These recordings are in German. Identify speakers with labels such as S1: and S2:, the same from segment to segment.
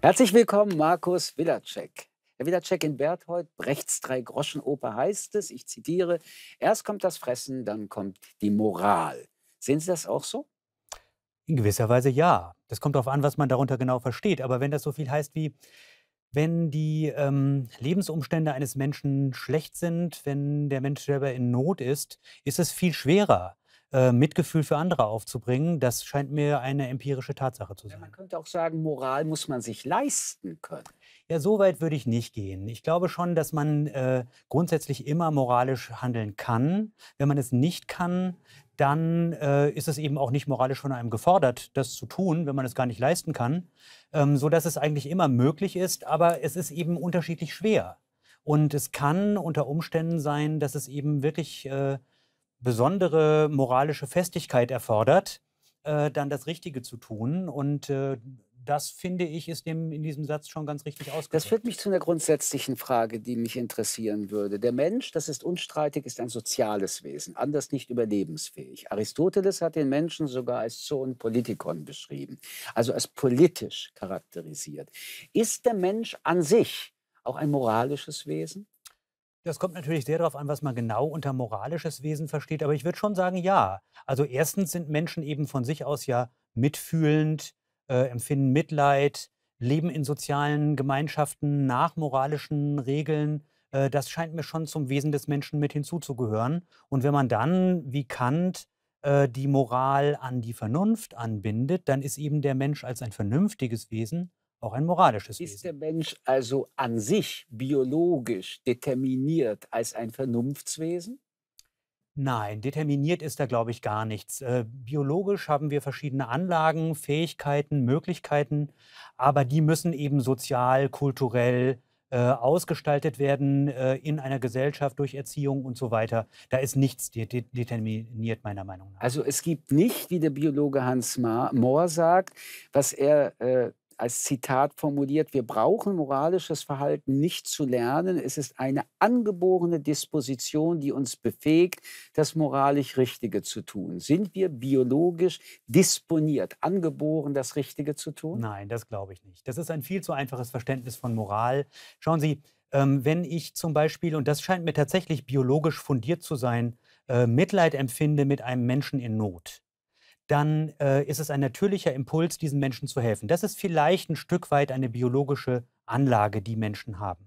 S1: Herzlich willkommen, Markus Wilacek. Herr Wilacek in Berthold Brechts Drei-Groschen-Oper heißt es, ich zitiere, erst kommt das Fressen, dann kommt die Moral. Sehen Sie das auch so?
S2: In gewisser Weise ja. Das kommt darauf an, was man darunter genau versteht. Aber wenn das so viel heißt wie, wenn die ähm, Lebensumstände eines Menschen schlecht sind, wenn der Mensch selber in Not ist, ist es viel schwerer, äh, Mitgefühl für andere aufzubringen, das scheint mir eine empirische
S1: Tatsache zu sein. Ja, man könnte auch sagen, Moral muss man sich leisten können. Ja, so weit würde ich
S2: nicht gehen. Ich glaube schon, dass man äh, grundsätzlich immer moralisch handeln kann. Wenn man es nicht kann, dann äh, ist es eben auch nicht moralisch von einem gefordert, das zu tun, wenn man es gar nicht leisten kann, ähm, sodass es eigentlich immer möglich ist, aber es ist eben unterschiedlich schwer. Und es kann unter Umständen sein, dass es eben wirklich äh, besondere moralische Festigkeit erfordert, äh, dann das Richtige zu tun. Und äh, das, finde ich, ist dem, in diesem Satz schon ganz richtig ausgedrückt.
S1: Das führt mich zu einer grundsätzlichen Frage, die mich interessieren würde. Der Mensch, das ist unstreitig, ist ein soziales Wesen, anders nicht überlebensfähig. Aristoteles hat den Menschen sogar als Zoon Politikon beschrieben, also als politisch charakterisiert. Ist der Mensch an sich auch ein moralisches Wesen?
S2: Das kommt natürlich sehr darauf an, was man genau unter moralisches Wesen versteht. Aber ich würde schon sagen, ja. Also erstens sind Menschen eben von sich aus ja mitfühlend, äh, empfinden Mitleid, leben in sozialen Gemeinschaften nach moralischen Regeln. Äh, das scheint mir schon zum Wesen des Menschen mit hinzuzugehören. Und wenn man dann, wie Kant, äh, die Moral an die Vernunft anbindet, dann ist eben der Mensch als ein vernünftiges Wesen auch ein moralisches
S1: Wesen. Ist der Mensch also an sich biologisch determiniert als ein Vernunftswesen?
S2: Nein, determiniert ist da, glaube ich, gar nichts. Äh, biologisch haben wir verschiedene Anlagen, Fähigkeiten, Möglichkeiten, aber die müssen eben sozial, kulturell äh, ausgestaltet werden äh, in einer Gesellschaft durch Erziehung und so weiter. Da ist nichts de de determiniert, meiner Meinung
S1: nach. Also es gibt nicht, wie der Biologe Hans Mohr sagt, was er äh, als Zitat formuliert, wir brauchen moralisches Verhalten nicht zu lernen. Es ist eine angeborene Disposition, die uns befähigt, das moralisch Richtige zu tun. Sind wir biologisch disponiert, angeboren, das Richtige zu tun? Nein, das glaube ich nicht.
S2: Das ist ein viel zu einfaches Verständnis von Moral. Schauen Sie, ähm, wenn ich zum Beispiel, und das scheint mir tatsächlich biologisch fundiert zu sein, äh, Mitleid empfinde mit einem Menschen in Not, dann äh, ist es ein natürlicher Impuls, diesen Menschen zu helfen. Das ist vielleicht ein Stück weit eine biologische Anlage, die Menschen haben.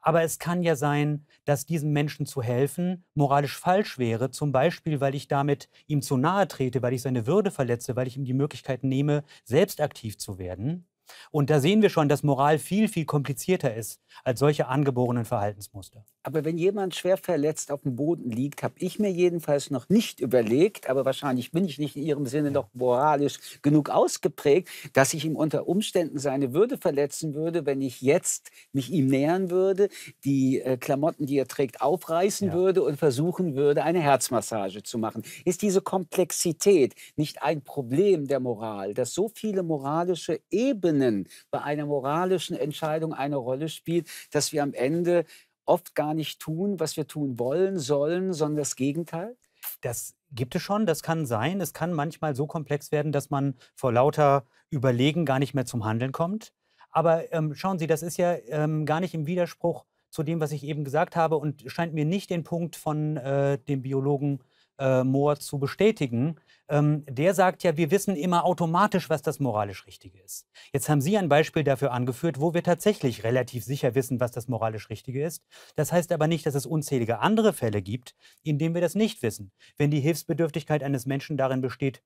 S2: Aber es kann ja sein, dass diesem Menschen zu helfen moralisch falsch wäre, zum Beispiel, weil ich damit ihm zu nahe trete, weil ich seine Würde verletze, weil ich ihm die Möglichkeit nehme, selbst aktiv zu werden. Und da sehen wir schon, dass Moral viel, viel komplizierter ist als solche angeborenen Verhaltensmuster.
S1: Aber wenn jemand schwer verletzt auf dem Boden liegt, habe ich mir jedenfalls noch nicht überlegt, aber wahrscheinlich bin ich nicht in Ihrem Sinne noch moralisch genug ausgeprägt, dass ich ihm unter Umständen seine Würde verletzen würde, wenn ich jetzt mich ihm nähern würde, die äh, Klamotten, die er trägt, aufreißen ja. würde und versuchen würde, eine Herzmassage zu machen. Ist diese Komplexität nicht ein Problem der Moral, dass so viele moralische Ebenen bei einer moralischen Entscheidung eine Rolle spielt, dass wir am Ende oft gar nicht tun, was wir tun wollen, sollen, sondern das Gegenteil?
S2: Das gibt es schon, das kann sein. Es kann manchmal so komplex werden, dass man vor lauter Überlegen gar nicht mehr zum Handeln kommt. Aber ähm, schauen Sie, das ist ja ähm, gar nicht im Widerspruch zu dem, was ich eben gesagt habe und scheint mir nicht den Punkt von äh, dem Biologen äh, Mohr zu bestätigen, ähm, der sagt ja, wir wissen immer automatisch, was das moralisch Richtige ist. Jetzt haben Sie ein Beispiel dafür angeführt, wo wir tatsächlich relativ sicher wissen, was das moralisch Richtige ist. Das heißt aber nicht, dass es unzählige andere Fälle gibt, in denen wir das nicht wissen. Wenn die Hilfsbedürftigkeit eines Menschen darin besteht,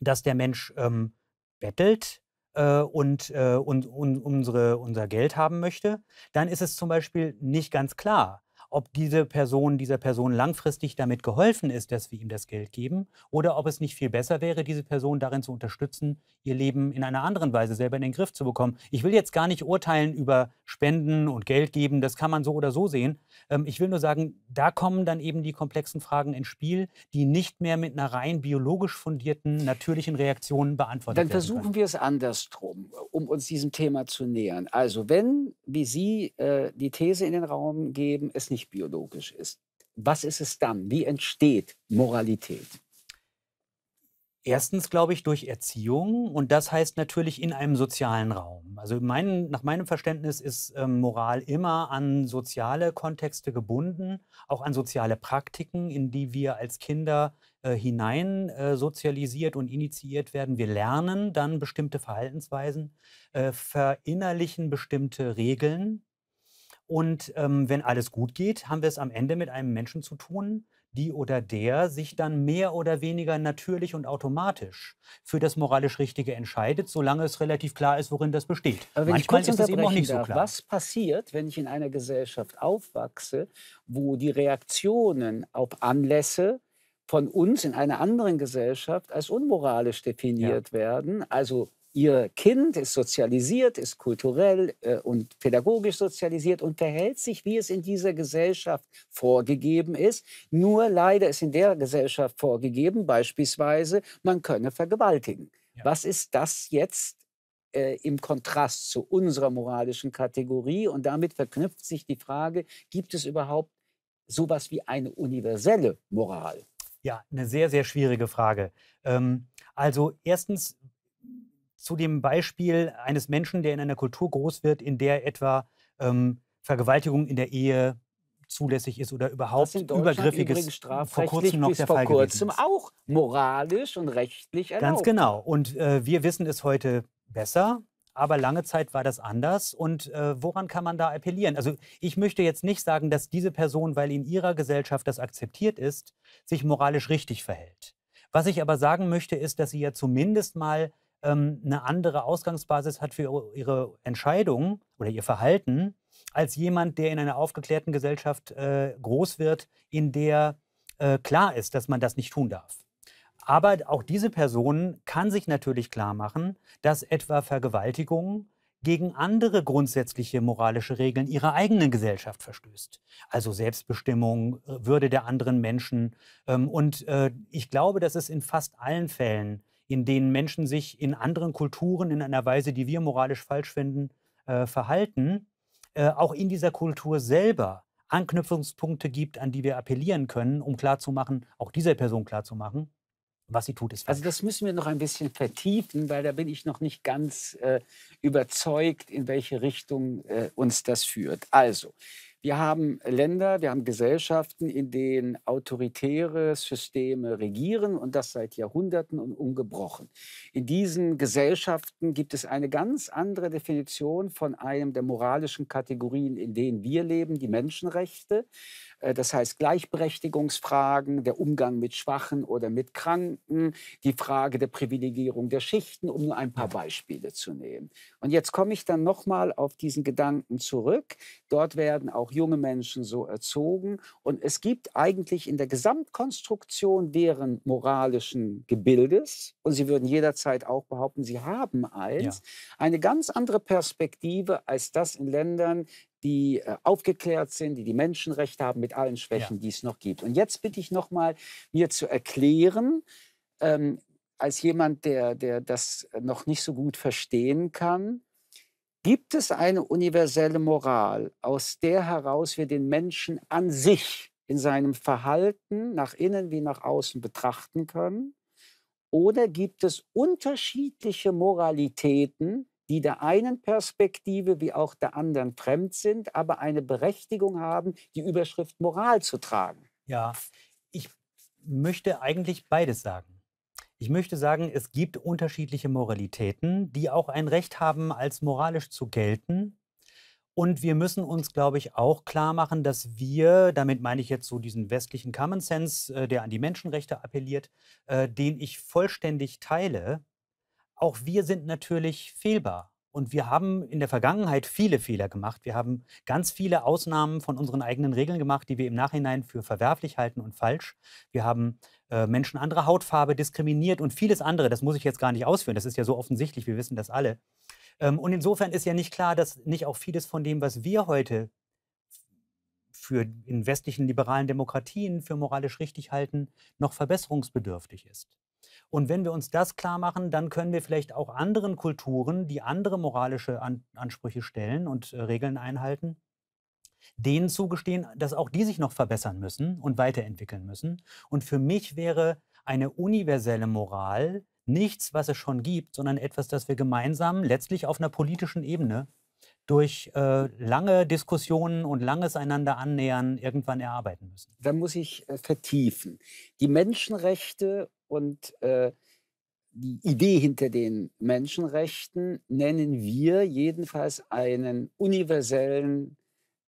S2: dass der Mensch ähm, bettelt, äh, und, äh, und, und unsere, unser Geld haben möchte, dann ist es zum Beispiel nicht ganz klar, ob diese Person, dieser Person langfristig damit geholfen ist, dass wir ihm das Geld geben, oder ob es nicht viel besser wäre, diese Person darin zu unterstützen, ihr Leben in einer anderen Weise selber in den Griff zu bekommen. Ich will jetzt gar nicht urteilen über Spenden und Geld geben, das kann man so oder so sehen. Ähm, ich will nur sagen, da kommen dann eben die komplexen Fragen ins Spiel, die nicht mehr mit einer rein biologisch fundierten, natürlichen Reaktion beantwortet dann werden. Dann versuchen
S1: können. wir es andersrum, um uns diesem Thema zu nähern. Also wenn, wie Sie äh, die These in den Raum geben, es nicht nicht biologisch ist, was ist es dann? Wie entsteht Moralität?
S2: Erstens, glaube ich, durch Erziehung und das heißt natürlich in einem sozialen Raum. Also mein, nach meinem Verständnis ist ähm, Moral immer an soziale Kontexte gebunden, auch an soziale Praktiken, in die wir als Kinder äh, hinein äh, sozialisiert und initiiert werden. Wir lernen dann bestimmte Verhaltensweisen, äh, verinnerlichen bestimmte Regeln und ähm, wenn alles gut geht, haben wir es am Ende mit einem Menschen zu tun, die oder der sich dann mehr oder weniger natürlich und automatisch für das moralisch Richtige entscheidet, solange es relativ klar ist, worin das besteht. Aber wenn Manchmal ich kurz ist es eben auch nicht darf, so klar. Was
S1: passiert, wenn ich in einer Gesellschaft aufwachse, wo die Reaktionen auf Anlässe von uns in einer anderen Gesellschaft als unmoralisch definiert ja. werden, also ihr Kind ist sozialisiert, ist kulturell äh, und pädagogisch sozialisiert und verhält sich, wie es in dieser Gesellschaft vorgegeben ist. Nur leider ist in der Gesellschaft vorgegeben, beispielsweise, man könne vergewaltigen. Ja. Was ist das jetzt äh, im Kontrast zu unserer moralischen Kategorie? Und damit verknüpft sich die Frage, gibt es überhaupt sowas wie eine universelle Moral?
S2: Ja, eine sehr, sehr schwierige Frage. Ähm, also erstens zu dem Beispiel eines Menschen, der in einer Kultur groß wird, in der etwa ähm, Vergewaltigung in der Ehe zulässig ist oder überhaupt das übergriffiges vor kurzem noch der vor Fall kurzem gewesen ist.
S1: auch moralisch und rechtlich erlaubt. Ganz genau.
S2: Und äh, wir wissen es heute besser, aber lange Zeit war das anders. Und äh, woran kann man da appellieren? Also ich möchte jetzt nicht sagen, dass diese Person, weil in ihrer Gesellschaft das akzeptiert ist, sich moralisch richtig verhält. Was ich aber sagen möchte, ist, dass sie ja zumindest mal ähm, eine andere Ausgangsbasis hat für ihre Entscheidung oder ihr Verhalten als jemand, der in einer aufgeklärten Gesellschaft äh, groß wird, in der äh, klar ist, dass man das nicht tun darf. Aber auch diese Person kann sich natürlich klar machen, dass etwa Vergewaltigung gegen andere grundsätzliche moralische Regeln ihrer eigenen Gesellschaft verstößt. Also Selbstbestimmung, äh, Würde der anderen Menschen. Ähm, und äh, ich glaube, dass es in fast allen Fällen in denen Menschen sich in anderen Kulturen in einer Weise, die wir moralisch falsch finden, äh, verhalten, äh, auch in dieser Kultur selber Anknüpfungspunkte gibt, an die wir appellieren können, um klarzumachen,
S1: auch dieser Person klarzumachen, was sie tut, ist falsch. Also das müssen wir noch ein bisschen vertiefen, weil da bin ich noch nicht ganz äh, überzeugt, in welche Richtung äh, uns das führt. Also, wir haben Länder, wir haben Gesellschaften, in denen autoritäre Systeme regieren und das seit Jahrhunderten und ungebrochen. In diesen Gesellschaften gibt es eine ganz andere Definition von einem der moralischen Kategorien, in denen wir leben, die Menschenrechte. Äh, das heißt Gleichberechtigungsfragen, der Umgang mit Schwachen oder mit Kranken, die Frage der Privilegierung der Schichten, um nur ein paar Beispiele zu nehmen. Und jetzt komme ich dann nochmal auf diesen Gedanken zurück. Dort werden auch auch junge Menschen so erzogen. Und es gibt eigentlich in der Gesamtkonstruktion deren moralischen Gebildes, und sie würden jederzeit auch behaupten, sie haben eins, ja. eine ganz andere Perspektive als das in Ländern, die äh, aufgeklärt sind, die die Menschenrechte haben, mit allen Schwächen, ja. die es noch gibt. Und jetzt bitte ich nochmal, mir zu erklären, ähm, als jemand, der, der das noch nicht so gut verstehen kann, Gibt es eine universelle Moral, aus der heraus wir den Menschen an sich in seinem Verhalten nach innen wie nach außen betrachten können? Oder gibt es unterschiedliche Moralitäten, die der einen Perspektive wie auch der anderen fremd sind, aber eine Berechtigung haben, die Überschrift Moral zu tragen?
S2: Ja, ich möchte eigentlich beides sagen. Ich möchte sagen, es gibt unterschiedliche Moralitäten, die auch ein Recht haben, als moralisch zu gelten. Und wir müssen uns, glaube ich, auch klar machen, dass wir, damit meine ich jetzt so diesen westlichen Common Sense, äh, der an die Menschenrechte appelliert, äh, den ich vollständig teile, auch wir sind natürlich fehlbar. Und wir haben in der Vergangenheit viele Fehler gemacht. Wir haben ganz viele Ausnahmen von unseren eigenen Regeln gemacht, die wir im Nachhinein für verwerflich halten und falsch. Wir haben äh, Menschen anderer Hautfarbe diskriminiert und vieles andere. Das muss ich jetzt gar nicht ausführen. Das ist ja so offensichtlich. Wir wissen das alle. Ähm, und insofern ist ja nicht klar, dass nicht auch vieles von dem, was wir heute für in westlichen liberalen Demokratien für moralisch richtig halten, noch verbesserungsbedürftig ist. Und wenn wir uns das klar machen, dann können wir vielleicht auch anderen Kulturen, die andere moralische An Ansprüche stellen und äh, Regeln einhalten, denen zugestehen, dass auch die sich noch verbessern müssen und weiterentwickeln müssen. Und für mich wäre eine universelle Moral nichts, was es schon gibt, sondern etwas, das wir gemeinsam letztlich auf einer politischen Ebene durch äh, lange Diskussionen und langes einander annähern irgendwann
S1: erarbeiten müssen.
S2: Da muss ich äh, vertiefen.
S1: Die Menschenrechte und äh, die Idee hinter den Menschenrechten nennen wir jedenfalls einen universellen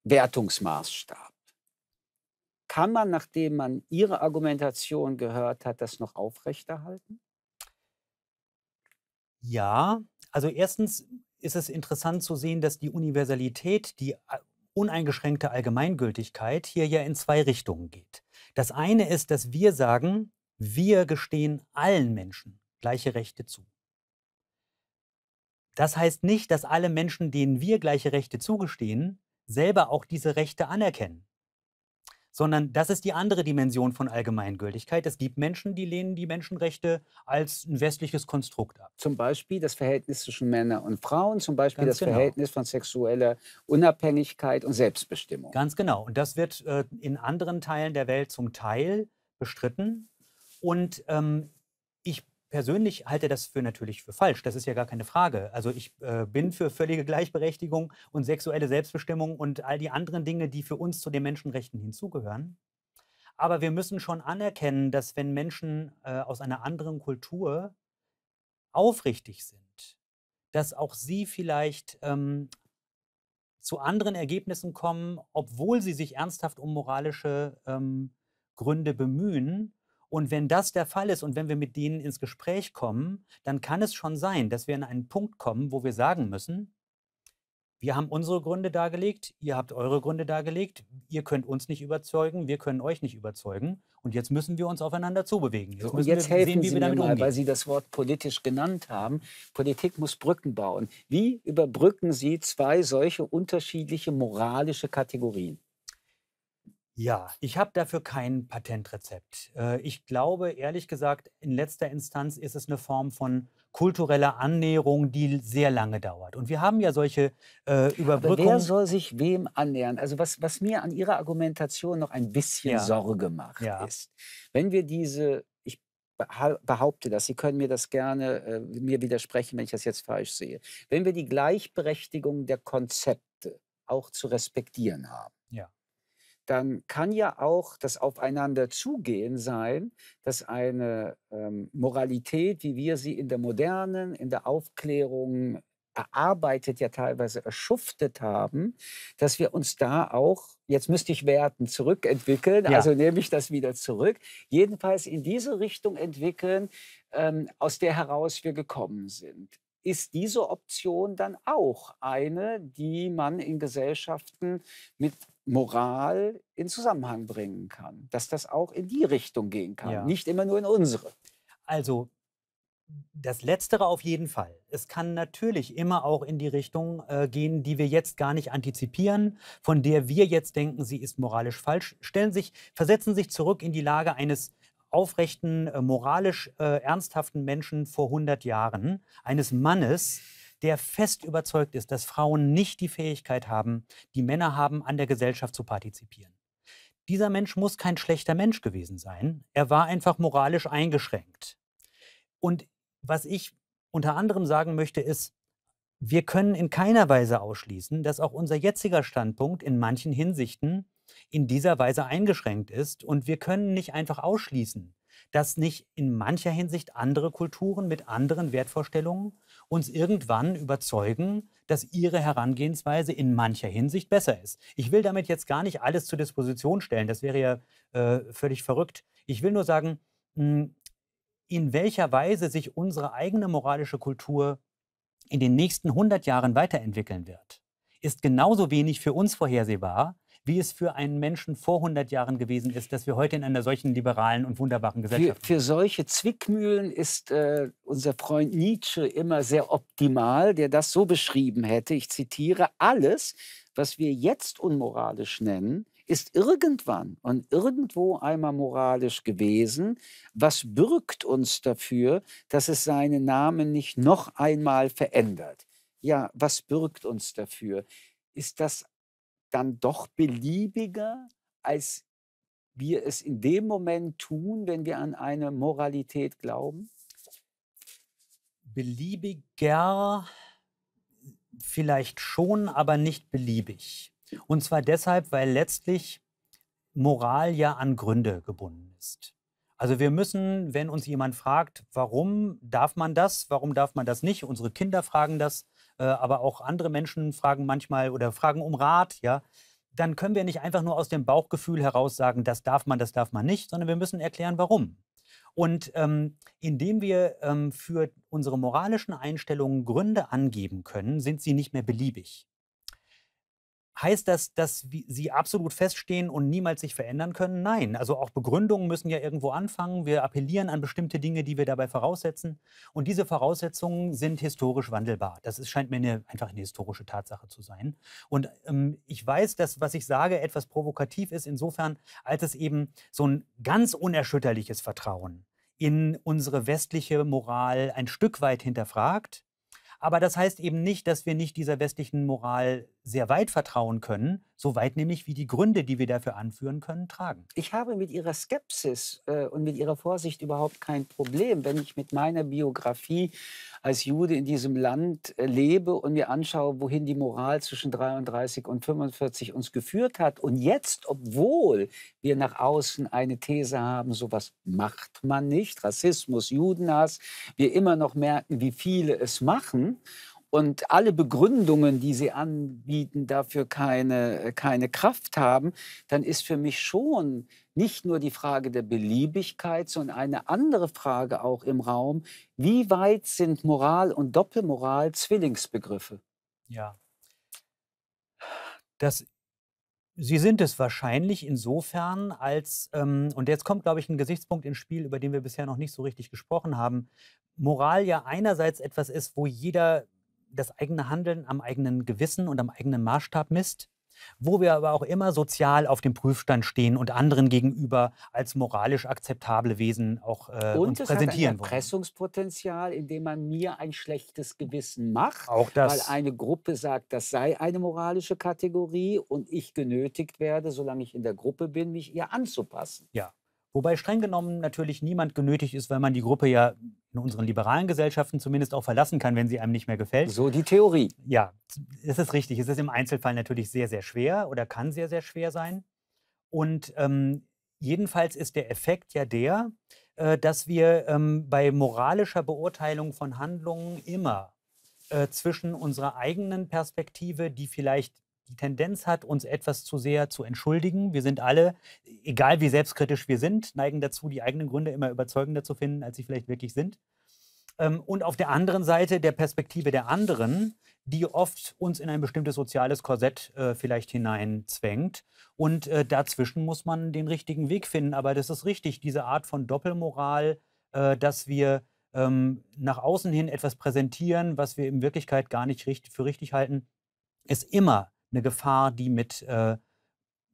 S1: Wertungsmaßstab. Kann man, nachdem man Ihre Argumentation gehört hat, das noch aufrechterhalten? Ja,
S2: also erstens ist es interessant zu sehen, dass die Universalität, die äh, uneingeschränkte Allgemeingültigkeit hier ja in zwei Richtungen geht. Das eine ist, dass wir sagen, wir gestehen allen Menschen gleiche Rechte zu. Das heißt nicht, dass alle Menschen, denen wir gleiche Rechte zugestehen, selber auch diese Rechte anerkennen. Sondern das ist die andere Dimension von Allgemeingültigkeit. Es gibt Menschen, die lehnen die Menschenrechte als ein westliches Konstrukt ab. Zum Beispiel das
S1: Verhältnis zwischen Männern und Frauen, zum Beispiel Ganz das genau. Verhältnis von sexueller Unabhängigkeit und Selbstbestimmung.
S2: Ganz genau. Und das wird äh, in anderen Teilen der Welt zum Teil bestritten. Und ähm, ich persönlich halte das für natürlich für falsch. Das ist ja gar keine Frage. Also ich äh, bin für völlige Gleichberechtigung und sexuelle Selbstbestimmung und all die anderen Dinge, die für uns zu den Menschenrechten hinzugehören. Aber wir müssen schon anerkennen, dass wenn Menschen äh, aus einer anderen Kultur aufrichtig sind, dass auch sie vielleicht ähm, zu anderen Ergebnissen kommen, obwohl sie sich ernsthaft um moralische ähm, Gründe bemühen. Und wenn das der Fall ist und wenn wir mit denen ins Gespräch kommen, dann kann es schon sein, dass wir an einen Punkt kommen, wo wir sagen müssen, wir haben unsere Gründe dargelegt, ihr habt eure Gründe dargelegt, ihr könnt uns nicht überzeugen, wir können euch nicht überzeugen. Und jetzt müssen wir uns
S1: aufeinander zubewegen. Jetzt und jetzt helfen sehen, Sie mir mal, weil Sie das Wort politisch genannt haben. Politik muss Brücken bauen. Wie überbrücken Sie zwei solche unterschiedliche moralische Kategorien?
S2: Ja, ich habe dafür kein Patentrezept. Äh, ich glaube, ehrlich gesagt, in letzter Instanz ist es eine Form von kultureller Annäherung, die sehr lange dauert. Und wir haben ja solche äh, Überbrückungen. wer soll
S1: sich wem annähern? Also was, was mir an Ihrer Argumentation noch ein bisschen ja. Sorge macht, ja. ist, wenn wir diese, ich behaupte das, Sie können mir das gerne äh, mir widersprechen, wenn ich das jetzt falsch sehe, wenn wir die Gleichberechtigung der Konzepte auch zu respektieren haben. Ja dann kann ja auch das Aufeinanderzugehen sein, dass eine ähm, Moralität, wie wir sie in der modernen, in der Aufklärung erarbeitet, ja teilweise erschuftet haben, dass wir uns da auch, jetzt müsste ich werten, zurückentwickeln, ja. also nehme ich das wieder zurück, jedenfalls in diese Richtung entwickeln, ähm, aus der heraus wir gekommen sind ist diese Option dann auch eine, die man in Gesellschaften mit Moral in Zusammenhang bringen kann, dass das auch in die Richtung gehen kann, ja. nicht immer nur in unsere.
S2: Also das Letztere auf jeden Fall. Es kann natürlich immer auch in die Richtung äh, gehen, die wir jetzt gar nicht antizipieren, von der wir jetzt denken, sie ist moralisch falsch. Stellen sich, versetzen sich zurück in die Lage eines aufrechten, äh, moralisch äh, ernsthaften Menschen vor 100 Jahren, eines Mannes, der fest überzeugt ist, dass Frauen nicht die Fähigkeit haben, die Männer haben, an der Gesellschaft zu partizipieren. Dieser Mensch muss kein schlechter Mensch gewesen sein, er war einfach moralisch eingeschränkt. Und was ich unter anderem sagen möchte, ist, wir können in keiner Weise ausschließen, dass auch unser jetziger Standpunkt in manchen Hinsichten in dieser Weise eingeschränkt ist. Und wir können nicht einfach ausschließen, dass nicht in mancher Hinsicht andere Kulturen mit anderen Wertvorstellungen uns irgendwann überzeugen, dass ihre Herangehensweise in mancher Hinsicht besser ist. Ich will damit jetzt gar nicht alles zur Disposition stellen, das wäre ja äh, völlig verrückt. Ich will nur sagen, hm, in welcher Weise sich unsere eigene moralische Kultur in den nächsten 100 Jahren weiterentwickeln wird, ist genauso wenig für uns vorhersehbar wie es für einen Menschen vor 100 Jahren gewesen ist, dass wir heute in einer solchen liberalen und wunderbaren Gesellschaft
S1: sind. Für, für solche Zwickmühlen ist äh, unser Freund Nietzsche immer sehr optimal, der das so beschrieben hätte, ich zitiere, alles, was wir jetzt unmoralisch nennen, ist irgendwann und irgendwo einmal moralisch gewesen. Was bürgt uns dafür, dass es seinen Namen nicht noch einmal verändert? Ja, was bürgt uns dafür? Ist das dann doch beliebiger, als wir es in dem Moment tun, wenn wir an eine Moralität glauben? Beliebiger
S2: vielleicht schon, aber nicht beliebig. Und zwar deshalb, weil letztlich Moral ja an Gründe gebunden ist. Also wir müssen, wenn uns jemand fragt, warum darf man das, warum darf man das nicht, unsere Kinder fragen das, äh, aber auch andere Menschen fragen manchmal oder fragen um Rat, ja, dann können wir nicht einfach nur aus dem Bauchgefühl heraus sagen, das darf man, das darf man nicht, sondern wir müssen erklären, warum. Und ähm, indem wir ähm, für unsere moralischen Einstellungen Gründe angeben können, sind sie nicht mehr beliebig. Heißt das, dass sie absolut feststehen und niemals sich verändern können? Nein. Also auch Begründungen müssen ja irgendwo anfangen. Wir appellieren an bestimmte Dinge, die wir dabei voraussetzen. Und diese Voraussetzungen sind historisch wandelbar. Das ist, scheint mir eine, einfach eine historische Tatsache zu sein. Und ähm, ich weiß, dass, was ich sage, etwas provokativ ist, insofern, als es eben so ein ganz unerschütterliches Vertrauen in unsere westliche Moral ein Stück weit hinterfragt. Aber das heißt eben nicht, dass wir nicht dieser westlichen Moral sehr weit vertrauen können, so
S1: weit nämlich wie die Gründe, die wir dafür anführen können, tragen. Ich habe mit Ihrer Skepsis äh, und mit Ihrer Vorsicht überhaupt kein Problem, wenn ich mit meiner Biografie als Jude in diesem Land äh, lebe und mir anschaue, wohin die Moral zwischen 33 und 45 uns geführt hat. Und jetzt, obwohl wir nach außen eine These haben, sowas macht man nicht, Rassismus, Judenhass, wir immer noch merken, wie viele es machen und alle Begründungen, die sie anbieten, dafür keine, äh, keine Kraft haben, dann ist für mich schon nicht nur die Frage der Beliebigkeit, sondern eine andere Frage auch im Raum, wie weit sind Moral und Doppelmoral Zwillingsbegriffe? Ja. Das,
S2: sie sind es wahrscheinlich insofern, als, ähm, und jetzt kommt, glaube ich, ein Gesichtspunkt ins Spiel, über den wir bisher noch nicht so richtig gesprochen haben, Moral ja einerseits etwas ist, wo jeder das eigene Handeln am eigenen Gewissen und am eigenen Maßstab misst, wo wir aber auch immer sozial auf dem Prüfstand stehen und anderen gegenüber als moralisch akzeptable Wesen auch äh, und uns es präsentieren hat ein
S1: Erpressungspotenzial, indem man mir ein schlechtes Gewissen macht, auch das, weil eine Gruppe sagt, das sei eine moralische Kategorie und ich genötigt werde, solange ich in der Gruppe bin, mich ihr anzupassen.
S2: Ja. Wobei streng genommen natürlich niemand genötigt ist, weil man die Gruppe ja in unseren liberalen Gesellschaften zumindest auch verlassen kann, wenn sie einem nicht mehr gefällt. So die Theorie. Ja, es ist richtig. Es ist im Einzelfall natürlich sehr, sehr schwer oder kann sehr, sehr schwer sein. Und ähm, jedenfalls ist der Effekt ja der, äh, dass wir ähm, bei moralischer Beurteilung von Handlungen immer äh, zwischen unserer eigenen Perspektive, die vielleicht die Tendenz hat, uns etwas zu sehr zu entschuldigen. Wir sind alle, egal wie selbstkritisch wir sind, neigen dazu, die eigenen Gründe immer überzeugender zu finden, als sie vielleicht wirklich sind. Ähm, und auf der anderen Seite der Perspektive der anderen, die oft uns in ein bestimmtes soziales Korsett äh, vielleicht hineinzwängt. Und äh, dazwischen muss man den richtigen Weg finden. Aber das ist richtig, diese Art von Doppelmoral, äh, dass wir ähm, nach außen hin etwas präsentieren, was wir in Wirklichkeit gar nicht richtig für richtig halten, ist immer eine Gefahr, die mit, äh,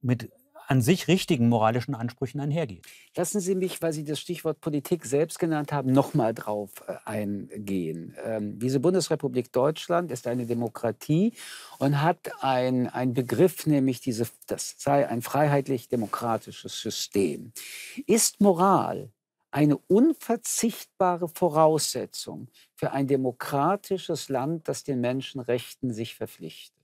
S2: mit an sich richtigen moralischen Ansprüchen einhergeht.
S1: Lassen Sie mich, weil Sie das Stichwort Politik selbst genannt haben, nochmal drauf äh, eingehen. Ähm, diese Bundesrepublik Deutschland ist eine Demokratie und hat einen Begriff, nämlich diese, das sei ein freiheitlich-demokratisches System. Ist Moral eine unverzichtbare Voraussetzung für ein demokratisches Land, das den Menschenrechten sich verpflichtet?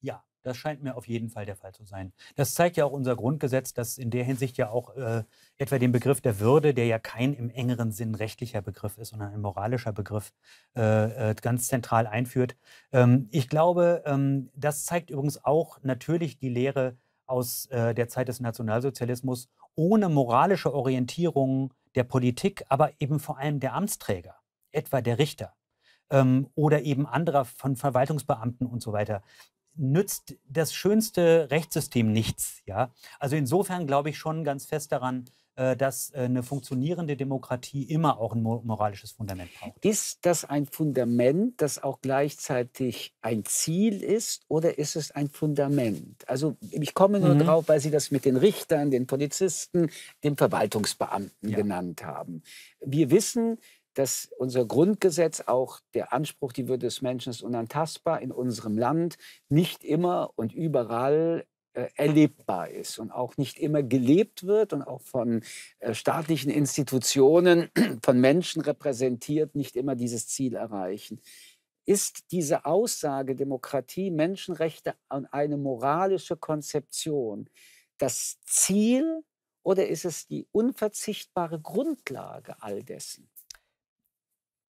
S2: Ja, das scheint mir auf jeden Fall der Fall zu sein. Das zeigt ja auch unser Grundgesetz, dass in der Hinsicht ja auch äh, etwa den Begriff der Würde, der ja kein im engeren Sinn rechtlicher Begriff ist, sondern ein moralischer Begriff, äh, äh ganz zentral einführt. Ähm, ich glaube, ähm, das zeigt übrigens auch natürlich die Lehre aus äh, der Zeit des Nationalsozialismus ohne moralische Orientierung der Politik, aber eben vor allem der Amtsträger, etwa der Richter ähm, oder eben anderer von Verwaltungsbeamten und so weiter nützt das schönste Rechtssystem nichts. Ja? Also insofern glaube ich schon ganz fest daran, äh, dass äh, eine funktionierende Demokratie immer auch ein moralisches Fundament
S1: braucht. Ist das ein Fundament, das auch gleichzeitig ein Ziel ist, oder ist es ein Fundament? Also ich komme nur mhm. drauf, weil Sie das mit den Richtern, den Polizisten, den Verwaltungsbeamten ja. genannt haben. Wir wissen, dass unser Grundgesetz auch der Anspruch, die Würde des Menschen ist unantastbar in unserem Land, nicht immer und überall äh, erlebbar ist und auch nicht immer gelebt wird und auch von äh, staatlichen Institutionen, von Menschen repräsentiert, nicht immer dieses Ziel erreichen. Ist diese Aussage Demokratie, Menschenrechte und eine moralische Konzeption das Ziel oder ist es die unverzichtbare Grundlage all dessen?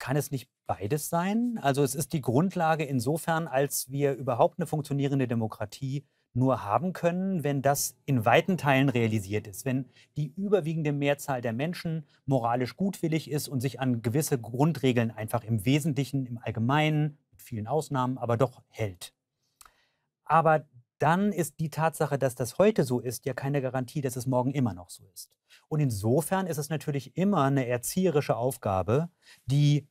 S2: Kann es nicht beides sein? Also es ist die Grundlage insofern, als wir überhaupt eine funktionierende Demokratie nur haben können, wenn das in weiten Teilen realisiert ist, wenn die überwiegende Mehrzahl der Menschen moralisch gutwillig ist und sich an gewisse Grundregeln einfach im Wesentlichen, im Allgemeinen, mit vielen Ausnahmen, aber doch hält. Aber dann ist die Tatsache, dass das heute so ist, ja keine Garantie, dass es morgen immer noch so ist. Und insofern ist es natürlich immer eine erzieherische Aufgabe, die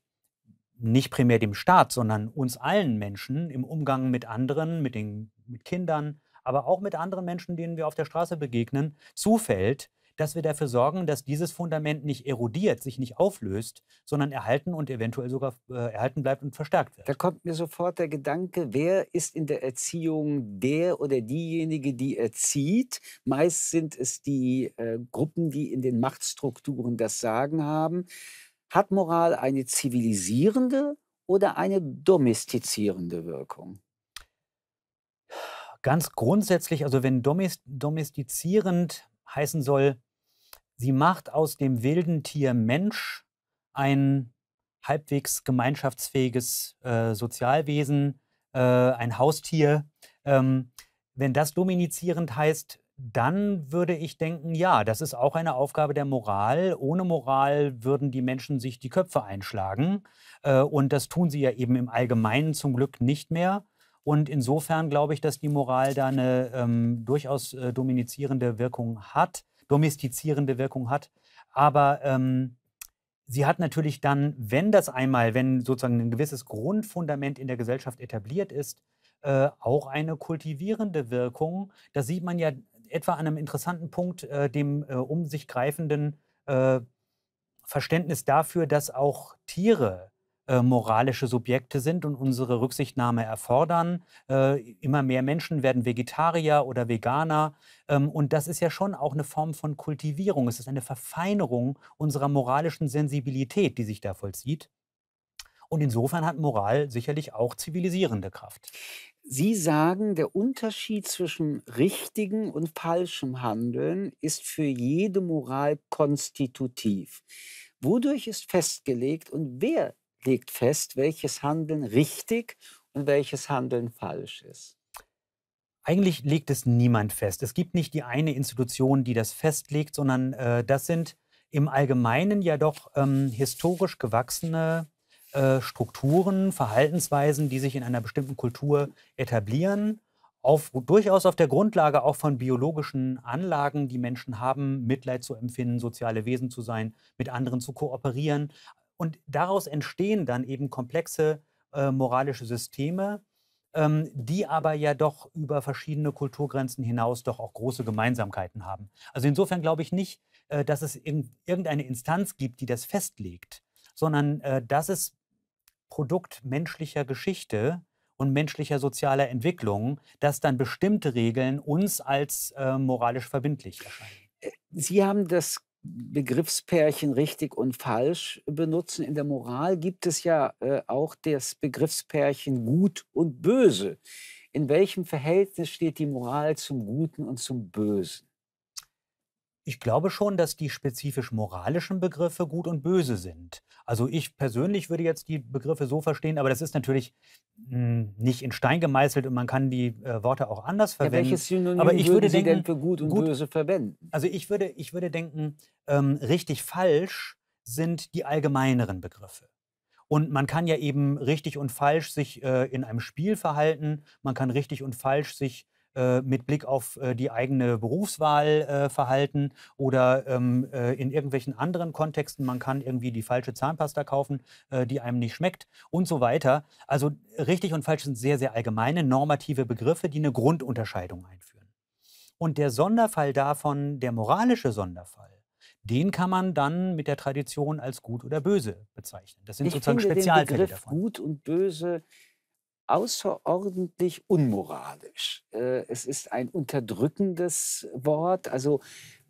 S2: nicht primär dem Staat, sondern uns allen Menschen im Umgang mit anderen, mit, den, mit Kindern, aber auch mit anderen Menschen, denen wir auf der Straße begegnen, zufällt, dass wir dafür sorgen, dass dieses Fundament nicht erodiert, sich nicht auflöst, sondern erhalten und eventuell sogar äh, erhalten bleibt und verstärkt wird. Da kommt
S1: mir sofort der Gedanke, wer ist in der Erziehung der oder diejenige, die erzieht? Meist sind es die äh, Gruppen, die in den Machtstrukturen das Sagen haben. Hat Moral eine zivilisierende oder eine domestizierende Wirkung? Ganz grundsätzlich, also wenn
S2: domestizierend heißen soll, Sie macht aus dem wilden Tier Mensch ein halbwegs gemeinschaftsfähiges äh, Sozialwesen, äh, ein Haustier. Ähm, wenn das dominizierend heißt, dann würde ich denken, ja, das ist auch eine Aufgabe der Moral. Ohne Moral würden die Menschen sich die Köpfe einschlagen. Äh, und das tun sie ja eben im Allgemeinen zum Glück nicht mehr. Und insofern glaube ich, dass die Moral da eine ähm, durchaus äh, dominizierende Wirkung hat domestizierende Wirkung hat. Aber ähm, sie hat natürlich dann, wenn das einmal, wenn sozusagen ein gewisses Grundfundament in der Gesellschaft etabliert ist, äh, auch eine kultivierende Wirkung. Das sieht man ja etwa an einem interessanten Punkt, äh, dem äh, um sich greifenden äh, Verständnis dafür, dass auch Tiere äh, moralische Subjekte sind und unsere Rücksichtnahme erfordern. Äh, immer mehr Menschen werden Vegetarier oder Veganer. Ähm, und das ist ja schon auch eine Form von Kultivierung. Es ist eine Verfeinerung unserer moralischen Sensibilität, die sich da vollzieht. Und insofern hat Moral sicherlich
S1: auch zivilisierende Kraft. Sie sagen, der Unterschied zwischen richtigen und falschem Handeln ist für jede Moral konstitutiv. Wodurch ist festgelegt und wer legt fest, welches Handeln richtig und welches Handeln falsch ist?
S2: Eigentlich legt es niemand fest. Es gibt nicht die eine Institution, die das festlegt, sondern äh, das sind im Allgemeinen ja doch ähm, historisch gewachsene äh, Strukturen, Verhaltensweisen, die sich in einer bestimmten Kultur etablieren. Auf, durchaus auf der Grundlage auch von biologischen Anlagen, die Menschen haben, Mitleid zu empfinden, soziale Wesen zu sein, mit anderen zu kooperieren. Und daraus entstehen dann eben komplexe äh, moralische Systeme, ähm, die aber ja doch über verschiedene Kulturgrenzen hinaus doch auch große Gemeinsamkeiten haben. Also insofern glaube ich nicht, äh, dass es in, irgendeine Instanz gibt, die das festlegt, sondern äh, das ist Produkt menschlicher Geschichte und menschlicher sozialer Entwicklung, dass dann bestimmte Regeln uns als
S1: äh, moralisch verbindlich erscheinen. Äh, Sie haben das Begriffspärchen richtig und falsch benutzen. In der Moral gibt es ja äh, auch das Begriffspärchen gut und böse. In welchem Verhältnis steht die Moral zum Guten und zum Bösen? Ich glaube schon, dass die spezifisch moralischen Begriffe
S2: gut und böse sind. Also ich persönlich würde jetzt die Begriffe so verstehen, aber das ist natürlich mh, hm, nicht in Stein gemeißelt und man kann die äh, Worte auch anders verwenden. Ja, welches Synonym aber ich würde Sie denken, denn für gut und gut, böse verwenden? Also ich würde, ich würde denken, ähm, richtig falsch sind die allgemeineren Begriffe. Und man kann ja eben richtig und falsch sich äh, in einem Spiel verhalten, man kann richtig und falsch sich äh, äh, mit Blick auf äh, die eigene Berufswahl äh, verhalten oder ähm, in irgendwelchen anderen Kontexten. Man kann irgendwie die falsche Zahnpasta kaufen, die einem nicht schmeckt und so weiter. Also richtig und falsch sind sehr, sehr allgemeine normative Begriffe, die eine Grundunterscheidung einführen. Und der Sonderfall davon, der moralische Sonderfall, den kann man dann mit der Tradition als gut oder böse bezeichnen. Das sind ich sozusagen Spezialfälle den Begriff davon.
S1: Gut und böse außerordentlich unmoralisch. Äh, es ist ein unterdrückendes Wort. Also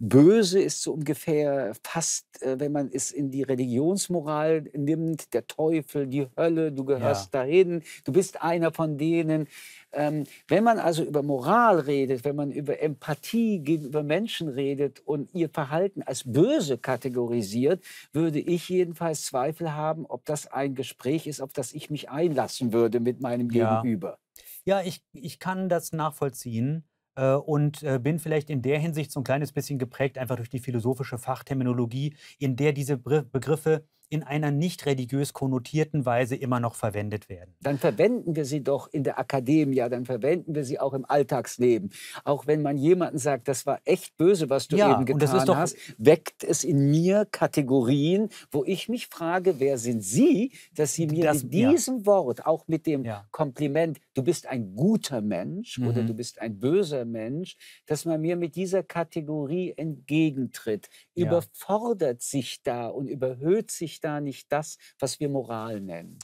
S1: Böse ist so ungefähr fast, äh, wenn man es in die Religionsmoral nimmt, der Teufel, die Hölle, du gehörst ja. dahin, du bist einer von denen. Ähm, wenn man also über Moral redet, wenn man über Empathie gegenüber Menschen redet und ihr Verhalten als böse kategorisiert, würde ich jedenfalls Zweifel haben, ob das ein Gespräch ist, auf das ich mich einlassen würde mit meinem ja. Gegenüber.
S2: Ja, ich, ich kann das nachvollziehen. Äh, und äh, bin vielleicht in der Hinsicht so ein kleines bisschen geprägt, einfach durch die philosophische Fachterminologie, in der diese Begriffe in einer nicht religiös konnotierten Weise immer noch verwendet werden.
S1: Dann verwenden wir sie doch in der Akademie, dann verwenden wir sie auch im Alltagsleben. Auch wenn man jemanden sagt, das war echt böse, was du ja, eben getan doch, hast, weckt es in mir Kategorien, wo ich mich frage, wer sind Sie, dass Sie mir das, mit diesem ja. Wort, auch mit dem ja. Kompliment, du bist ein guter Mensch mhm. oder du bist ein böser Mensch, dass man mir mit dieser Kategorie entgegentritt, überfordert sich da und überhöht sich ich da nicht das, was wir Moral nennen?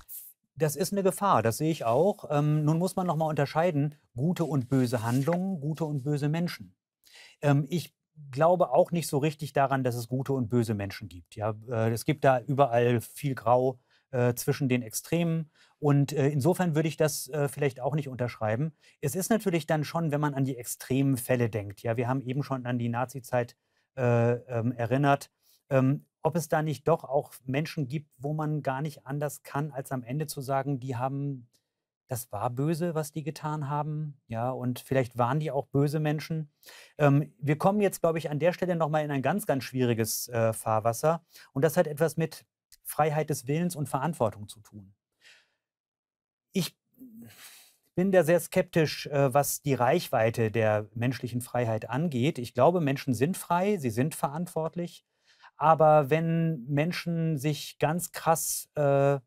S2: Das ist eine Gefahr, das sehe ich auch. Ähm, nun muss man nochmal unterscheiden, gute und böse Handlungen, gute und böse Menschen. Ähm, ich glaube auch nicht so richtig daran, dass es gute und böse Menschen gibt. Ja, äh, es gibt da überall viel Grau äh, zwischen den Extremen. Und äh, insofern würde ich das äh, vielleicht auch nicht unterschreiben. Es ist natürlich dann schon, wenn man an die extremen Fälle denkt. Ja, wir haben eben schon an die Nazi-Zeit äh, ähm, erinnert. Ähm, ob es da nicht doch auch Menschen gibt, wo man gar nicht anders kann, als am Ende zu sagen, die haben, das war böse, was die getan haben. Ja, und vielleicht waren die auch böse Menschen. Ähm, wir kommen jetzt, glaube ich, an der Stelle nochmal in ein ganz, ganz schwieriges äh, Fahrwasser. Und das hat etwas mit Freiheit des Willens und Verantwortung zu tun. Ich bin da sehr skeptisch, äh, was die Reichweite der menschlichen Freiheit angeht. Ich glaube, Menschen sind frei, sie sind verantwortlich. Aber wenn Menschen sich ganz krass äh,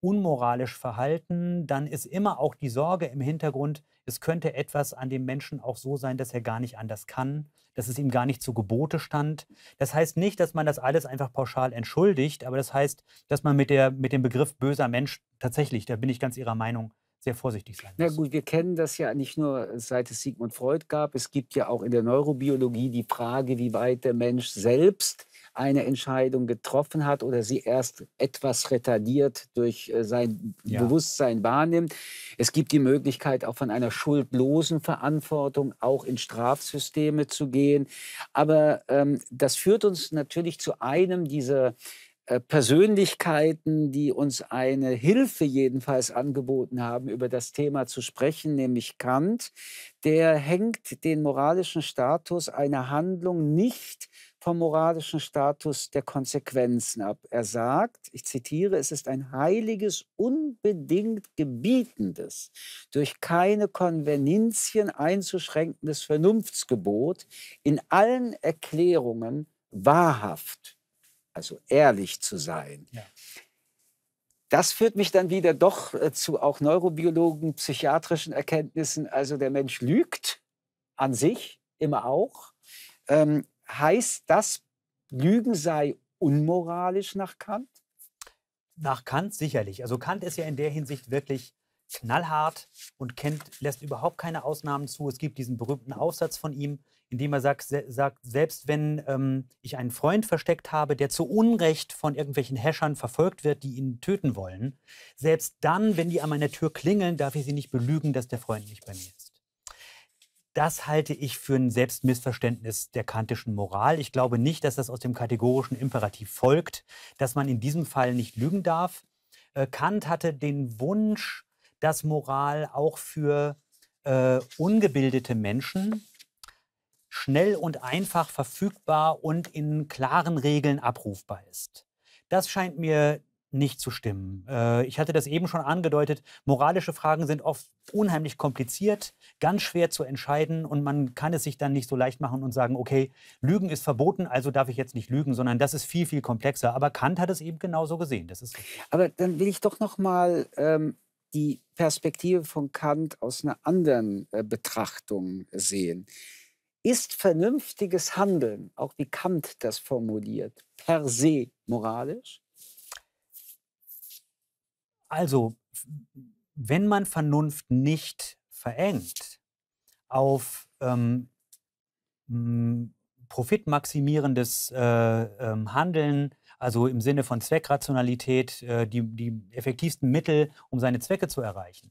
S2: unmoralisch verhalten, dann ist immer auch die Sorge im Hintergrund, es könnte etwas an dem Menschen auch so sein, dass er gar nicht anders kann, dass es ihm gar nicht zu Gebote stand. Das heißt nicht, dass man das alles einfach pauschal entschuldigt, aber das heißt, dass man mit, der, mit dem Begriff böser Mensch tatsächlich, da bin ich ganz Ihrer Meinung, sehr vorsichtig sein
S1: muss. Na gut, wir kennen das ja nicht nur seit es Sigmund Freud gab. Es gibt ja auch in der Neurobiologie die Frage, wie weit der Mensch selbst eine Entscheidung getroffen hat oder sie erst etwas retardiert durch äh, sein ja. Bewusstsein wahrnimmt. Es gibt die Möglichkeit, auch von einer schuldlosen Verantwortung auch in Strafsysteme zu gehen. Aber ähm, das führt uns natürlich zu einem dieser äh, Persönlichkeiten, die uns eine Hilfe jedenfalls angeboten haben, über das Thema zu sprechen, nämlich Kant, der hängt den moralischen Status einer Handlung nicht vom moralischen Status der Konsequenzen ab. Er sagt, ich zitiere, es ist ein heiliges, unbedingt gebietendes, durch keine Konvenintien einzuschränkendes Vernunftsgebot in allen Erklärungen wahrhaft, also ehrlich zu sein. Ja. Das führt mich dann wieder doch äh, zu auch neurobiologen, psychiatrischen Erkenntnissen. Also der Mensch lügt an sich immer auch. Ähm, heißt das, Lügen sei unmoralisch nach Kant? Nach Kant sicherlich. Also Kant ist ja in der Hinsicht wirklich
S2: knallhart und Kant lässt überhaupt keine Ausnahmen zu. Es gibt diesen berühmten Aufsatz von ihm, in dem er sagt, se sagt selbst wenn ähm, ich einen Freund versteckt habe, der zu Unrecht von irgendwelchen Häschern verfolgt wird, die ihn töten wollen, selbst dann, wenn die an meiner Tür klingeln, darf ich sie nicht belügen, dass der Freund nicht bei mir ist das halte ich für ein Selbstmissverständnis der kantischen Moral. Ich glaube nicht, dass das aus dem kategorischen Imperativ folgt, dass man in diesem Fall nicht lügen darf. Äh, Kant hatte den Wunsch, dass Moral auch für äh, ungebildete Menschen schnell und einfach verfügbar und in klaren Regeln abrufbar ist. Das scheint mir nicht zu stimmen. Äh, ich hatte das eben schon angedeutet, moralische Fragen sind oft unheimlich kompliziert, ganz schwer zu entscheiden und man kann es sich dann nicht so leicht machen und sagen, okay, Lügen ist verboten, also darf ich jetzt nicht lügen, sondern das ist viel, viel komplexer. Aber Kant hat es eben genauso gesehen. Das ist
S1: Aber dann will ich doch noch mal ähm, die Perspektive von Kant aus einer anderen äh, Betrachtung sehen. Ist vernünftiges Handeln, auch wie Kant das formuliert, per se moralisch? Also,
S2: wenn man Vernunft nicht verengt auf ähm, profitmaximierendes äh, ähm, Handeln, also im Sinne von Zweckrationalität, äh, die, die effektivsten Mittel, um seine Zwecke zu erreichen,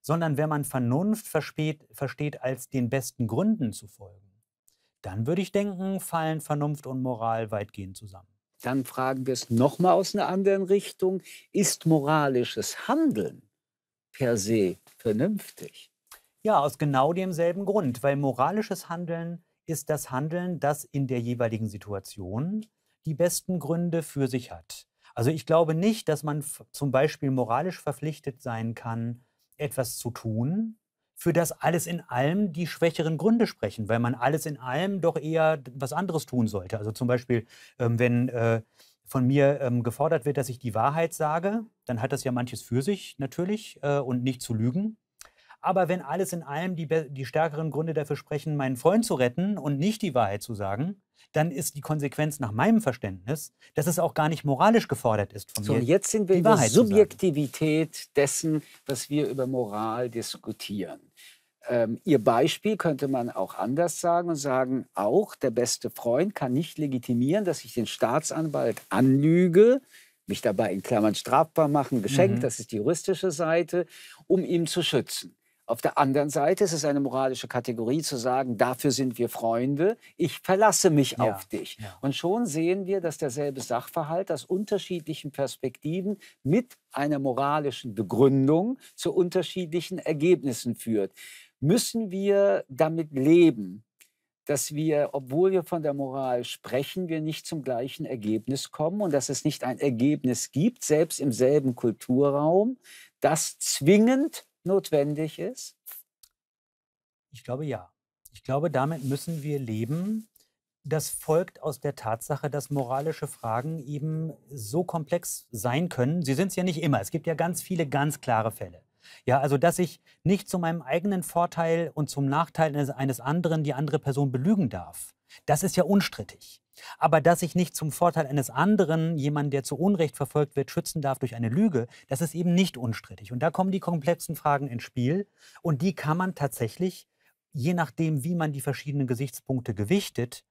S2: sondern wenn man Vernunft versteht, versteht als den besten Gründen zu folgen, dann würde ich denken, fallen Vernunft und Moral weitgehend zusammen. Dann fragen
S1: wir es nochmal aus einer anderen Richtung. Ist moralisches Handeln per se vernünftig? Ja, aus genau demselben Grund, weil moralisches
S2: Handeln ist das Handeln, das in der jeweiligen Situation die besten Gründe für sich hat. Also ich glaube nicht, dass man zum Beispiel moralisch verpflichtet sein kann, etwas zu tun, für das alles in allem die schwächeren Gründe sprechen, weil man alles in allem doch eher was anderes tun sollte. Also zum Beispiel, ähm, wenn äh, von mir ähm, gefordert wird, dass ich die Wahrheit sage, dann hat das ja manches für sich natürlich äh, und nicht zu lügen. Aber wenn alles in allem die, die stärkeren Gründe dafür sprechen, meinen Freund zu retten und nicht die Wahrheit zu sagen, dann ist die Konsequenz nach meinem Verständnis, dass es auch gar nicht moralisch gefordert ist von so, mir. So, jetzt
S1: sind wir in der Subjektivität dessen, was wir über Moral diskutieren. Ähm, ihr Beispiel könnte man auch anders sagen und sagen, auch der beste Freund kann nicht legitimieren, dass ich den Staatsanwalt anlüge, mich dabei in Klammern strafbar machen, geschenkt, mhm. das ist die juristische Seite, um ihn zu schützen. Auf der anderen Seite ist es eine moralische Kategorie zu sagen, dafür sind wir Freunde, ich verlasse mich ja. auf dich. Ja. Und schon sehen wir, dass derselbe Sachverhalt aus unterschiedlichen Perspektiven mit einer moralischen Begründung zu unterschiedlichen Ergebnissen führt. Müssen wir damit leben, dass wir, obwohl wir von der Moral sprechen, wir nicht zum gleichen Ergebnis kommen und dass es nicht ein Ergebnis gibt, selbst im selben Kulturraum, das zwingend notwendig ist? Ich glaube ja.
S2: Ich glaube, damit müssen wir leben. Das folgt aus der Tatsache, dass moralische Fragen eben so komplex sein können. Sie sind es ja nicht immer. Es gibt ja ganz viele ganz klare Fälle. Ja, also dass ich nicht zu meinem eigenen Vorteil und zum Nachteil eines anderen die andere Person belügen darf. Das ist ja unstrittig. Aber dass ich nicht zum Vorteil eines anderen jemanden, der zu Unrecht verfolgt wird, schützen darf durch eine Lüge, das ist eben nicht unstrittig. Und da kommen die komplexen Fragen ins Spiel. Und die kann man tatsächlich, je nachdem, wie man die verschiedenen Gesichtspunkte gewichtet,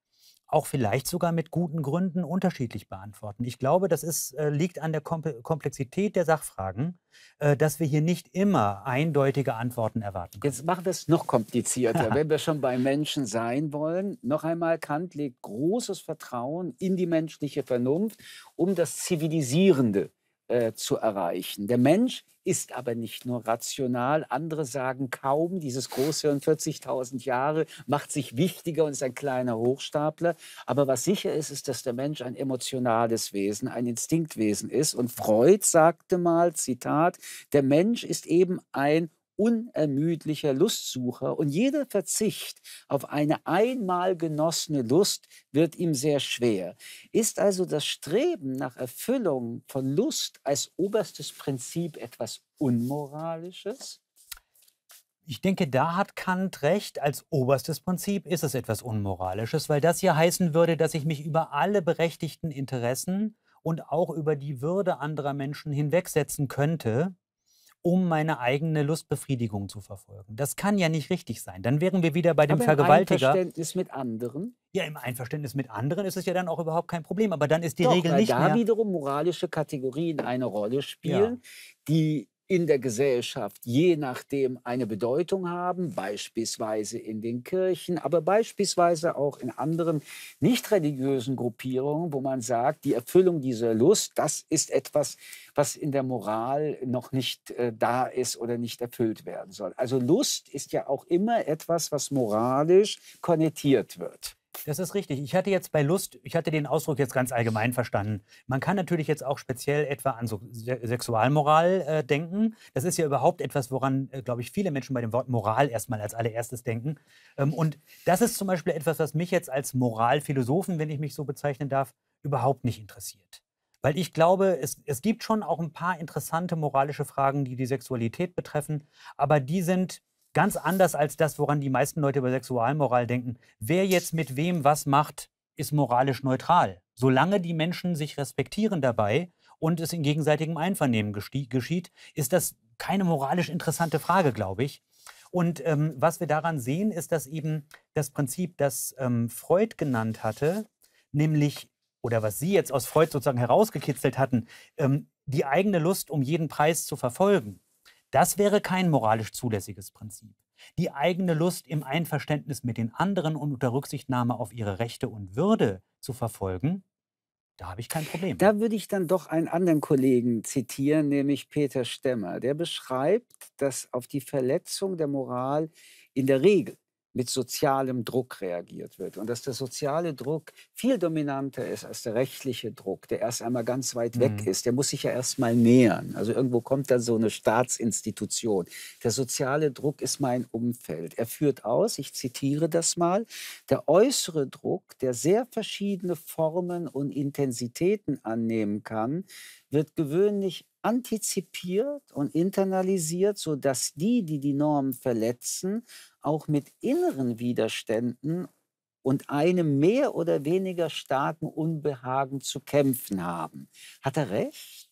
S2: auch vielleicht sogar mit guten Gründen unterschiedlich beantworten. Ich glaube, das ist, äh, liegt an der Komplexität der Sachfragen, äh, dass wir hier nicht immer eindeutige Antworten erwarten. Können. Jetzt machen wir es noch komplizierter. Wenn
S1: wir schon bei Menschen sein wollen, noch einmal, Kant legt großes Vertrauen in die menschliche Vernunft, um das Zivilisierende äh, zu erreichen. Der Mensch ist aber nicht nur rational. Andere sagen kaum, dieses Großhirn 40.000 Jahre macht sich wichtiger und ist ein kleiner Hochstapler. Aber was sicher ist, ist, dass der Mensch ein emotionales Wesen, ein Instinktwesen ist. Und Freud sagte mal, Zitat, der Mensch ist eben ein unermüdlicher Lustsucher und jeder Verzicht auf eine einmal genossene Lust wird ihm sehr schwer. Ist also das Streben nach Erfüllung von Lust als oberstes Prinzip etwas Unmoralisches?
S2: Ich denke, da hat Kant recht. Als oberstes Prinzip ist es etwas Unmoralisches, weil das hier heißen würde, dass ich mich über alle berechtigten Interessen und auch über die Würde anderer Menschen hinwegsetzen könnte, um meine eigene Lustbefriedigung zu verfolgen. Das kann ja nicht richtig sein. Dann wären wir wieder bei dem Aber Vergewaltiger. Im Einverständnis mit anderen? Ja, im Einverständnis mit anderen ist es ja dann auch überhaupt kein Problem. Aber dann ist die Doch, Regel weil nicht da mehr. da
S1: wiederum moralische Kategorien eine Rolle spielen, ja. die in der Gesellschaft je nachdem eine Bedeutung haben, beispielsweise in den Kirchen, aber beispielsweise auch in anderen nicht religiösen Gruppierungen, wo man sagt, die Erfüllung dieser Lust, das ist etwas, was in der Moral noch nicht äh, da ist oder nicht erfüllt werden soll. Also Lust ist ja auch immer etwas, was moralisch konnotiert wird.
S2: Das ist richtig. Ich hatte jetzt bei Lust, ich hatte den Ausdruck jetzt ganz allgemein verstanden. Man kann natürlich jetzt auch speziell etwa an so Se Sexualmoral äh, denken. Das ist ja überhaupt etwas, woran, äh, glaube ich, viele Menschen bei dem Wort Moral erstmal als allererstes denken. Ähm, und das ist zum Beispiel etwas, was mich jetzt als Moralphilosophen, wenn ich mich so bezeichnen darf, überhaupt nicht interessiert. Weil ich glaube, es, es gibt schon auch ein paar interessante moralische Fragen, die die Sexualität betreffen, aber die sind ganz anders als das, woran die meisten Leute über Sexualmoral denken. Wer jetzt mit wem was macht, ist moralisch neutral, solange die Menschen sich respektieren dabei und es in gegenseitigem Einvernehmen geschieht, ist das keine moralisch interessante Frage, glaube ich. Und ähm, was wir daran sehen, ist, dass eben das Prinzip, das ähm, Freud genannt hatte, nämlich, oder was Sie jetzt aus Freud sozusagen herausgekitzelt hatten, ähm, die eigene Lust um jeden Preis zu verfolgen das wäre kein moralisch zulässiges Prinzip. Die eigene Lust im Einverständnis mit den anderen und unter Rücksichtnahme auf ihre Rechte und Würde zu verfolgen, da habe ich kein Problem.
S1: Da würde ich dann doch einen anderen Kollegen zitieren, nämlich Peter Stemmer. Der beschreibt, dass auf die Verletzung der Moral in der Regel mit sozialem Druck reagiert wird und dass der soziale Druck viel dominanter ist als der rechtliche Druck, der erst einmal ganz weit weg mhm. ist. Der muss sich ja erst mal nähern. Also irgendwo kommt dann so eine Staatsinstitution. Der soziale Druck ist mein Umfeld. Er führt aus, ich zitiere das mal, der äußere Druck, der sehr verschiedene Formen und Intensitäten annehmen kann, wird gewöhnlich antizipiert und internalisiert, sodass die, die die Normen verletzen, auch mit inneren Widerständen und einem mehr oder weniger starken Unbehagen zu kämpfen haben. Hat er recht?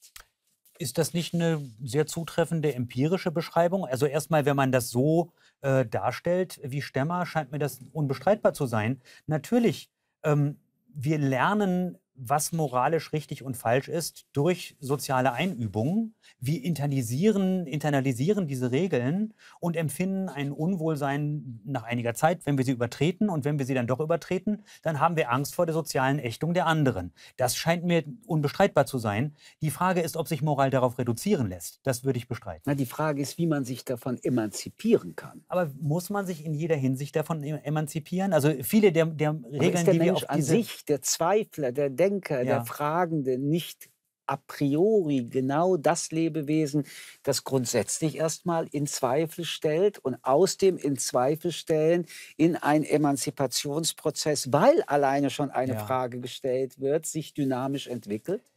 S2: Ist das nicht eine sehr zutreffende empirische Beschreibung? Also erstmal, wenn man das so äh, darstellt wie Stemmer, scheint mir das unbestreitbar zu sein. Natürlich, ähm, wir lernen was moralisch richtig und falsch ist, durch soziale Einübungen. Wir internalisieren, internalisieren diese Regeln und empfinden ein Unwohlsein nach einiger Zeit, wenn wir sie übertreten. Und wenn wir sie dann doch übertreten, dann haben wir Angst vor der sozialen Ächtung der anderen. Das scheint mir unbestreitbar zu sein. Die Frage ist, ob sich Moral darauf reduzieren lässt. Das würde ich bestreiten. Na, die Frage ist, wie man
S1: sich davon emanzipieren kann.
S2: Aber muss man sich in jeder Hinsicht davon emanzipieren? Also
S1: viele der, der Regeln, der die Mensch wir auf diese... an sich, der Zweifler, der Denker, Denker, ja. der Fragende, nicht a priori genau das Lebewesen, das grundsätzlich erstmal in Zweifel stellt und aus dem in Zweifel stellen in einen Emanzipationsprozess, weil alleine schon eine ja. Frage gestellt wird, sich dynamisch entwickelt?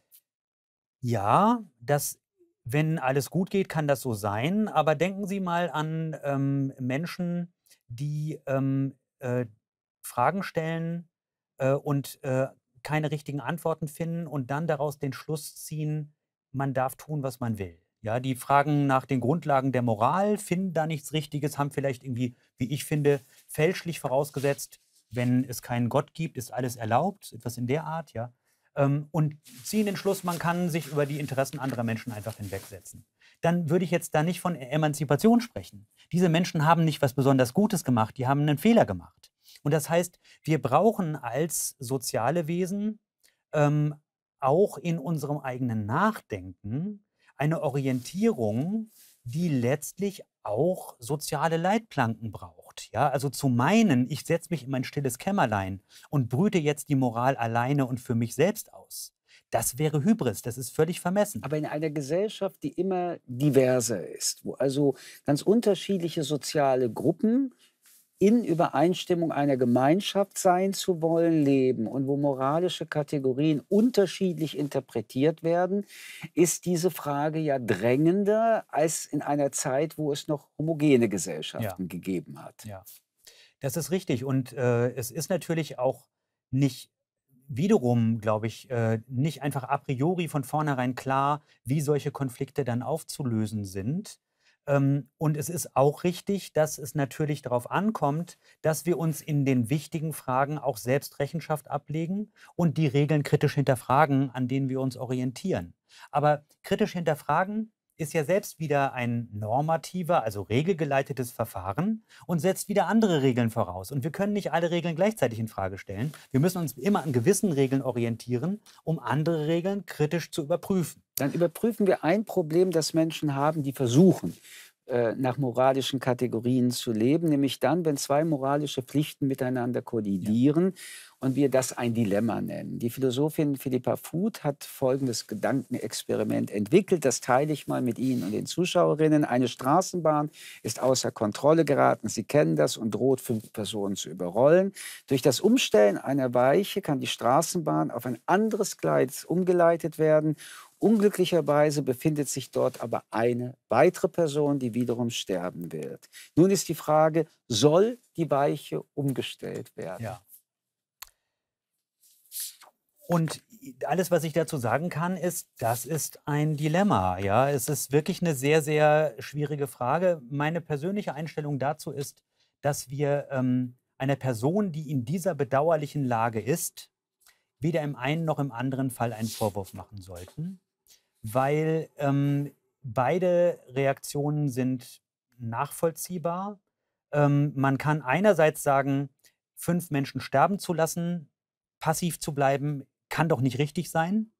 S2: Ja, das wenn alles gut geht, kann das so sein. Aber denken Sie mal an ähm, Menschen, die ähm, äh, Fragen stellen äh, und äh, keine richtigen Antworten finden und dann daraus den Schluss ziehen, man darf tun, was man will. Ja, die fragen nach den Grundlagen der Moral, finden da nichts Richtiges, haben vielleicht irgendwie, wie ich finde, fälschlich vorausgesetzt, wenn es keinen Gott gibt, ist alles erlaubt, etwas in der Art, ja ähm, und ziehen den Schluss, man kann sich über die Interessen anderer Menschen einfach hinwegsetzen. Dann würde ich jetzt da nicht von Emanzipation sprechen. Diese Menschen haben nicht was besonders Gutes gemacht, die haben einen Fehler gemacht. Und das heißt, wir brauchen als soziale Wesen ähm, auch in unserem eigenen Nachdenken eine Orientierung, die letztlich auch soziale Leitplanken braucht versucht. Ja? Also zu meinen, ich setze mich in mein stilles Kämmerlein und brüte jetzt die Moral alleine und für mich selbst aus. Das wäre
S1: Hybris, das ist völlig vermessen. Aber in einer Gesellschaft, die immer diverser ist, wo also ganz unterschiedliche soziale Gruppen in Übereinstimmung einer Gemeinschaft sein zu wollen leben und wo moralische Kategorien unterschiedlich interpretiert werden, ist diese Frage ja drängender als in einer Zeit, wo es noch homogene Gesellschaften ja. gegeben hat. Ja,
S2: das ist richtig. Und äh, es ist natürlich auch nicht wiederum, glaube ich, äh, nicht einfach a priori von vornherein klar, wie solche Konflikte dann aufzulösen sind. Ähm, und es ist auch richtig, dass es natürlich darauf ankommt, dass wir uns in den wichtigen Fragen auch selbst Rechenschaft ablegen und die Regeln kritisch hinterfragen, an denen wir uns orientieren. Aber kritisch hinterfragen ist ja selbst wieder ein normativer, also regelgeleitetes Verfahren und setzt wieder andere Regeln voraus. Und wir können nicht alle Regeln gleichzeitig in Frage stellen. Wir müssen uns immer an gewissen Regeln orientieren, um andere Regeln kritisch
S1: zu überprüfen. Dann überprüfen wir ein Problem, das Menschen haben, die versuchen, äh, nach moralischen Kategorien zu leben, nämlich dann, wenn zwei moralische Pflichten miteinander kollidieren ja. und wir das ein Dilemma nennen. Die Philosophin Philippa Food hat folgendes Gedankenexperiment entwickelt, das teile ich mal mit Ihnen und den Zuschauerinnen. Eine Straßenbahn ist außer Kontrolle geraten, Sie kennen das, und droht fünf Personen zu überrollen. Durch das Umstellen einer Weiche kann die Straßenbahn auf ein anderes Gleis umgeleitet werden Unglücklicherweise befindet sich dort aber eine weitere Person, die wiederum sterben wird. Nun ist die Frage, soll die Weiche umgestellt werden? Ja.
S2: Und alles, was ich dazu sagen kann, ist, das ist ein Dilemma. Ja, es ist wirklich eine sehr, sehr schwierige Frage. Meine persönliche Einstellung dazu ist, dass wir ähm, einer Person, die in dieser bedauerlichen Lage ist, weder im einen noch im anderen Fall einen Vorwurf machen sollten weil ähm, beide Reaktionen sind nachvollziehbar. Ähm, man kann einerseits sagen, fünf Menschen sterben zu lassen, passiv zu bleiben, kann doch nicht richtig sein.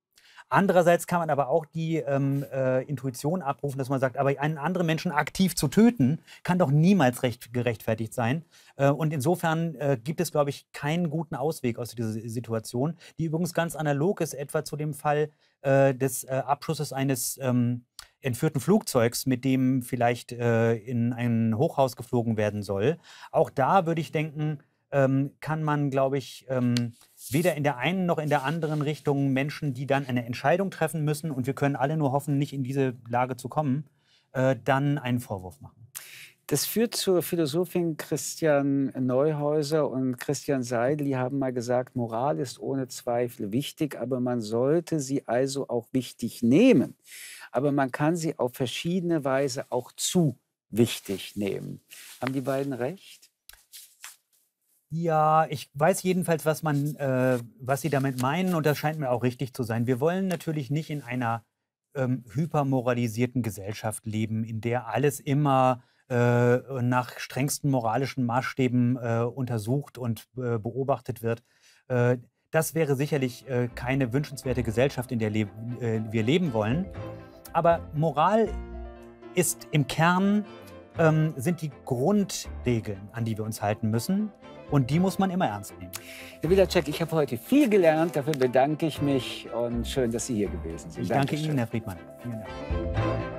S2: Andererseits kann man aber auch die ähm, äh, Intuition abrufen, dass man sagt, aber einen anderen Menschen aktiv zu töten, kann doch niemals recht, gerechtfertigt sein. Äh, und insofern äh, gibt es, glaube ich, keinen guten Ausweg aus dieser Situation, die übrigens ganz analog ist etwa zu dem Fall äh, des äh, Abschusses eines ähm, entführten Flugzeugs, mit dem vielleicht äh, in ein Hochhaus geflogen werden soll. Auch da würde ich denken, ähm, kann man, glaube ich, ähm, weder in der einen noch in der anderen Richtung Menschen, die dann eine Entscheidung treffen müssen, und wir können alle nur hoffen, nicht in diese Lage zu kommen, äh, dann einen Vorwurf machen.
S1: Das führt zur Philosophin Christian Neuhäuser und Christian Seidel, die haben mal gesagt, Moral ist ohne Zweifel wichtig, aber man sollte sie also auch wichtig nehmen. Aber man kann sie auf verschiedene Weise auch zu wichtig nehmen. Haben die beiden recht?
S2: Ja, ich weiß jedenfalls, was man, äh, was Sie damit meinen, und das scheint mir auch richtig zu sein. Wir wollen natürlich nicht in einer ähm, hypermoralisierten Gesellschaft leben, in der alles immer äh, nach strengsten moralischen Maßstäben äh, untersucht und äh, beobachtet wird. Äh, das wäre sicherlich äh, keine wünschenswerte Gesellschaft, in der le wir leben wollen. Aber Moral ist im Kern ähm, sind die Grundregeln, an die wir uns halten müssen. Und die muss man immer ernst nehmen.
S1: Herr Wilacek, ich habe heute viel gelernt. Dafür bedanke ich mich und schön, dass Sie hier gewesen sind. Ich danke Dankeschön.
S2: Ihnen, Herr Friedmann. Vielen Dank.